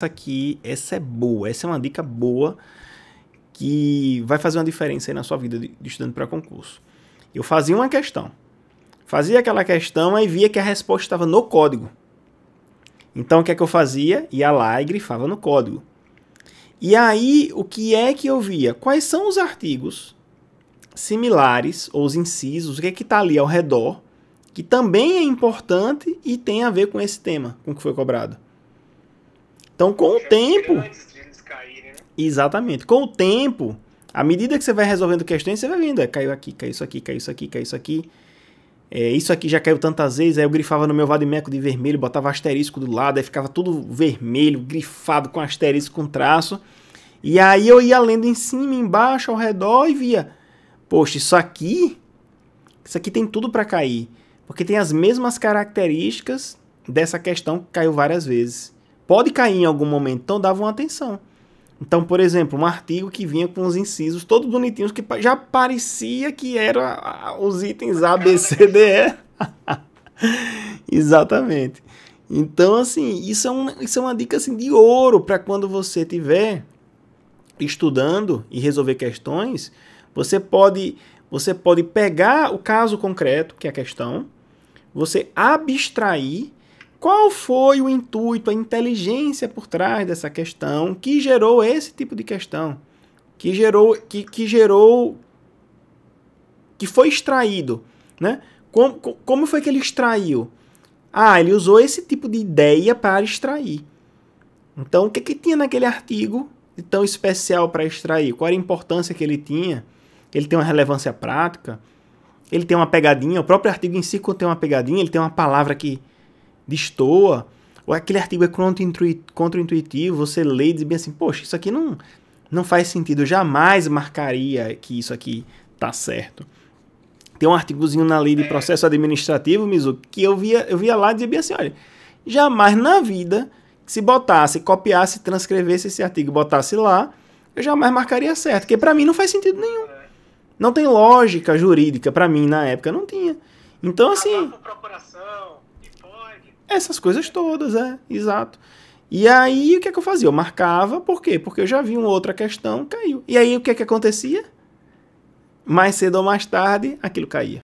essa aqui, essa é boa, essa é uma dica boa que vai fazer uma diferença aí na sua vida de, de estudante para concurso. Eu fazia uma questão, fazia aquela questão e via que a resposta estava no código. Então o que é que eu fazia? Ia lá e grifava no código. E aí o que é que eu via? Quais são os artigos similares ou os incisos, o que é que está ali ao redor, que também é importante e tem a ver com esse tema, com o que foi cobrado. Então, com o tempo. Né? Exatamente. Com o tempo, à medida que você vai resolvendo questões, você vai vendo. É, caiu aqui, caiu isso aqui, caiu isso aqui, caiu isso aqui. É, isso aqui já caiu tantas vezes. Aí eu grifava no meu vadimeco de vermelho, botava asterisco do lado, aí ficava tudo vermelho, grifado com asterisco, com traço. E aí eu ia lendo em cima, embaixo, ao redor e via. Poxa, isso aqui. Isso aqui tem tudo para cair. Porque tem as mesmas características dessa questão que caiu várias vezes pode cair em algum momento, então davam atenção. Então, por exemplo, um artigo que vinha com os incisos todos bonitinhos, que já parecia que eram os itens A, B, C, D, E. Exatamente. Então, assim, isso é, um, isso é uma dica assim, de ouro para quando você estiver estudando e resolver questões, você pode, você pode pegar o caso concreto, que é a questão, você abstrair qual foi o intuito, a inteligência por trás dessa questão que gerou esse tipo de questão? Que gerou, que, que gerou, que foi extraído, né? Como, como foi que ele extraiu? Ah, ele usou esse tipo de ideia para extrair. Então, o que, que tinha naquele artigo de tão especial para extrair? Qual era a importância que ele tinha? Ele tem uma relevância prática? Ele tem uma pegadinha? O próprio artigo em si tem uma pegadinha? Ele tem uma palavra que destoa, ou é aquele artigo é contra-intuitivo, você lê e diz bem assim, poxa, isso aqui não, não faz sentido, eu jamais marcaria que isso aqui tá certo. Tem um artigozinho na lei de é. processo administrativo, Mizu, que eu via, eu via lá e dizia bem assim, olha, jamais na vida, se botasse, copiasse, transcrevesse esse artigo e botasse lá, eu jamais marcaria certo, porque para mim não faz sentido nenhum. Não tem lógica jurídica para mim na época, não tinha. Então assim, essas coisas todas, é, exato. E aí o que é que eu fazia? Eu marcava, por quê? Porque eu já vi uma outra questão, caiu. E aí o que é que acontecia? Mais cedo ou mais tarde, aquilo caía.